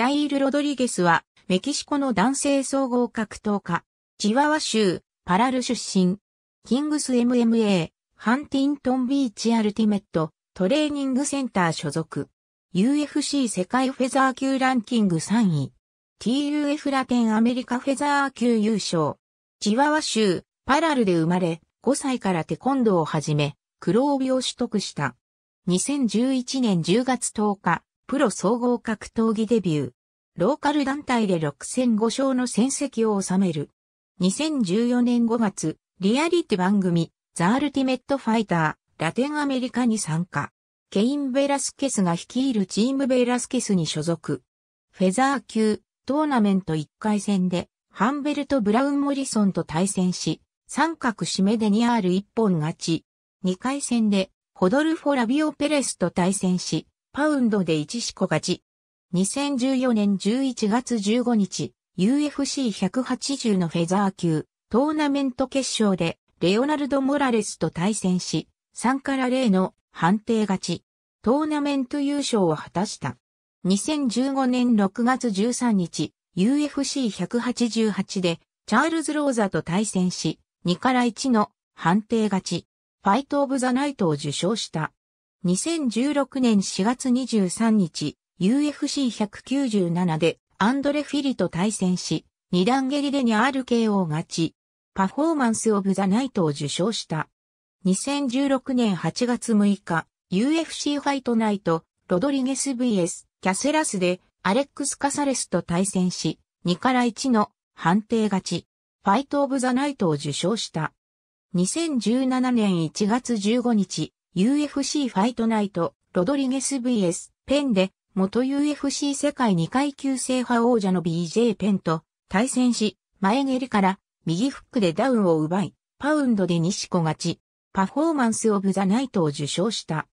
ヤイール・ロドリゲスは、メキシコの男性総合格闘家、チワワ州、パラル出身、キングス MMA、ハンティントンビーチアルティメット、トレーニングセンター所属、UFC 世界フェザー級ランキング3位、TUF ラテンアメリカフェザー級優勝、チワワ州、パラルで生まれ、5歳からテコンドーを始め、黒帯を取得した。2011年10月10日、プロ総合格闘技デビュー。ローカル団体で6戦5勝の戦績を収める。2014年5月、リアリティ番組、ザ・アルティメット・ファイター、ラテンアメリカに参加。ケイン・ベラスケスが率いるチームベラスケスに所属。フェザー級、トーナメント1回戦で、ハンベルト・ブラウン・モリソンと対戦し、三角締めで2 r 1本勝ち。2回戦で、ホドルフォ・ラビオ・ペレスと対戦し、パウンドで1四股勝ち。2014年11月15日、UFC180 のフェザー級、トーナメント決勝で、レオナルド・モラレスと対戦し、3から0の判定勝ち、トーナメント優勝を果たした。2015年6月13日、UFC188 で、チャールズ・ローザと対戦し、2から1の判定勝ち、ファイト・オブ・ザ・ナイトを受賞した。2016年4月23日、UFC197 でアンドレ・フィリと対戦し、二段蹴りでに RKO 勝ち、パフォーマンス・オブ・ザ・ナイトを受賞した。2016年8月6日、UFC ファイトナイト、ロドリゲス VS、キャセラスで、アレックス・カサレスと対戦し、2から1の判定勝ち、ファイト・オブ・ザ・ナイトを受賞した。2017年1月15日、UFC ファイトナイト、ロドリゲス vs ペンで、元 UFC 世界2階級制覇王者の BJ ペンと対戦し、前蹴りから右フックでダウンを奪い、パウンドで西子勝ち、パフォーマンスオブザナイトを受賞した。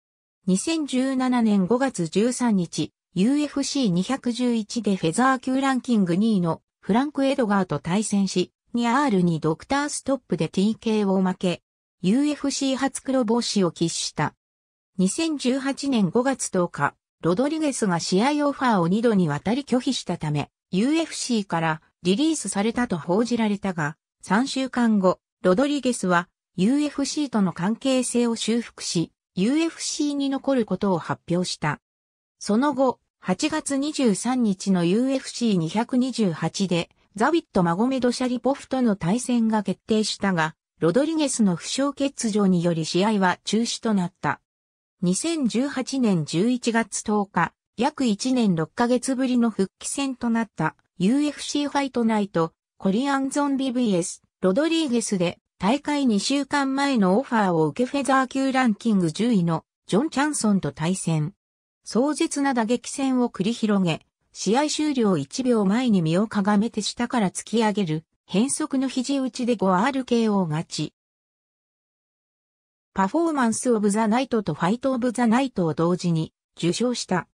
2017年5月13日、UFC211 でフェザー級ランキング2位のフランク・エドガーと対戦し、2R にドクターストップで TK を負け、UFC 初黒子を喫した。2018年5月10日、ロドリゲスが試合オファーを2度にわたり拒否したため、UFC からリリースされたと報じられたが、3週間後、ロドリゲスは UFC との関係性を修復し、UFC に残ることを発表した。その後、8月23日の UFC228 で、ザビット・マゴメド・シャリポフとの対戦が決定したが、ロドリゲスの負傷欠場により試合は中止となった。2018年11月10日、約1年6ヶ月ぶりの復帰戦となった UFC ファイトナイトコリアンゾンビ VS ロドリゲスで大会2週間前のオファーを受けフェザー級ランキング10位のジョン・チャンソンと対戦。壮絶な打撃戦を繰り広げ、試合終了1秒前に身をかがめて下から突き上げる変則の肘打ちで 5RKO 勝ち。パフォーマンスオブザナイトとファイトオブザナイトを同時に受賞した。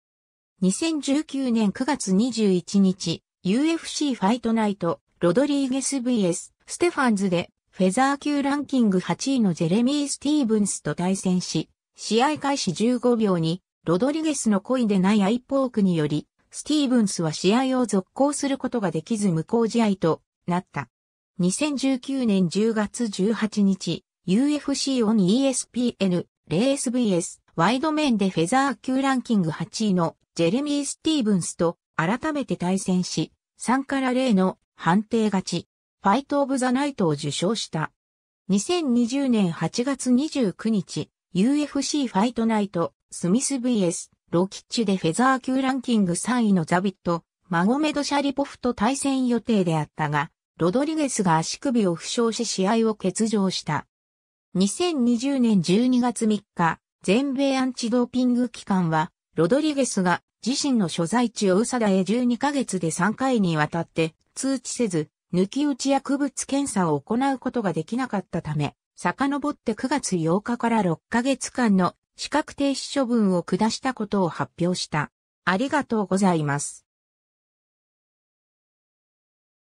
2019年9月21日、UFC ファイトナイト、ロドリーゲス VS、ステファンズで、フェザー級ランキング8位のジェレミー・スティーブンスと対戦し、試合開始15秒に、ロドリゲスの恋でないアイポークにより、スティーブンスは試合を続行することができず無効試合となった。2019年10月18日、UFC オン ESPN レース VS ワイドメンでフェザー級ランキング8位のジェレミー・スティーブンスと改めて対戦し、3から0の判定勝ち、ファイト・オブ・ザ・ナイトを受賞した。2020年8月29日、UFC ファイトナイト、スミス VS ロキッチでフェザー級ランキング3位のザビット、マゴメド・シャリポフと対戦予定であったが、ロドリゲスが足首を負傷し試合を欠場した。2020年12月3日、全米アンチドーピング機関は、ロドリゲスが自身の所在地をウサダへ12ヶ月で3回にわたって通知せず、抜き打ち薬物検査を行うことができなかったため、遡って9月8日から6ヶ月間の資格停止処分を下したことを発表した。ありがとうございます。